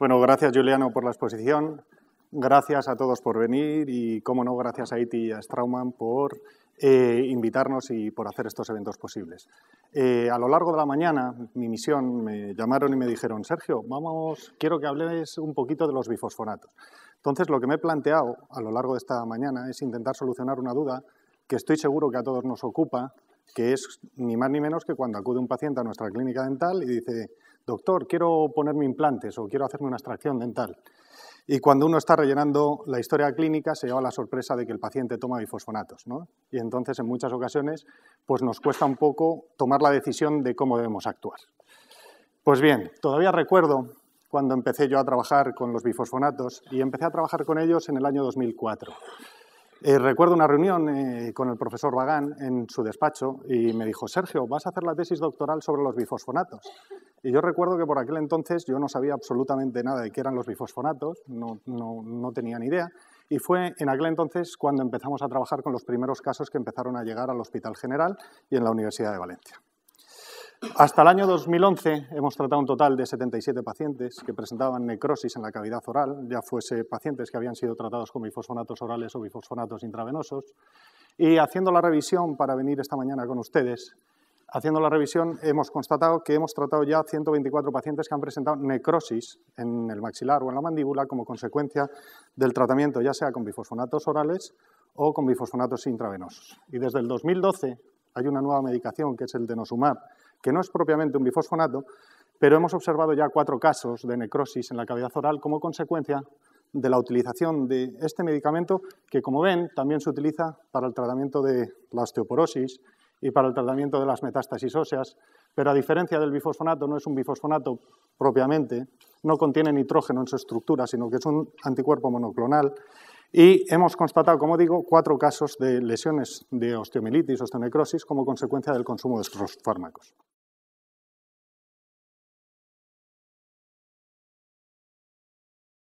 Bueno, gracias Juliano por la exposición, gracias a todos por venir y, como no, gracias a Iti y a Strauman por eh, invitarnos y por hacer estos eventos posibles. Eh, a lo largo de la mañana, mi misión, me llamaron y me dijeron, Sergio, vamos, quiero que hables un poquito de los bifosfonatos. Entonces, lo que me he planteado a lo largo de esta mañana es intentar solucionar una duda que estoy seguro que a todos nos ocupa que es ni más ni menos que cuando acude un paciente a nuestra clínica dental y dice, doctor, quiero ponerme implantes o quiero hacerme una extracción dental. Y cuando uno está rellenando la historia clínica se lleva la sorpresa de que el paciente toma bifosfonatos. Y entonces en muchas ocasiones pues nos cuesta un poco tomar la decisión de cómo debemos actuar. Pues bien, todavía recuerdo cuando empecé yo a trabajar con los bifosfonatos y empecé a trabajar con ellos en el año 2004. Eh, recuerdo una reunión eh, con el profesor Bagán en su despacho y me dijo, Sergio, vas a hacer la tesis doctoral sobre los bifosfonatos. Y yo recuerdo que por aquel entonces yo no sabía absolutamente nada de qué eran los bifosfonatos, no, no, no tenía ni idea. Y fue en aquel entonces cuando empezamos a trabajar con los primeros casos que empezaron a llegar al Hospital General y en la Universidad de Valencia. Hasta el año 2011 hemos tratado un total de 77 pacientes que presentaban necrosis en la cavidad oral, ya fuese pacientes que habían sido tratados con bifosfonatos orales o bifosfonatos intravenosos. Y haciendo la revisión para venir esta mañana con ustedes, haciendo la revisión hemos constatado que hemos tratado ya 124 pacientes que han presentado necrosis en el maxilar o en la mandíbula como consecuencia del tratamiento, ya sea con bifosfonatos orales o con bifosfonatos intravenosos. Y desde el 2012 hay una nueva medicación que es el denosumab, que no es propiamente un bifosfonato, pero hemos observado ya cuatro casos de necrosis en la cavidad oral como consecuencia de la utilización de este medicamento, que como ven también se utiliza para el tratamiento de la osteoporosis y para el tratamiento de las metástasis óseas, pero a diferencia del bifosfonato, no es un bifosfonato propiamente, no contiene nitrógeno en su estructura, sino que es un anticuerpo monoclonal. Y hemos constatado, como digo, cuatro casos de lesiones de osteomilitis, osteonecrosis, como consecuencia del consumo de estos fármacos.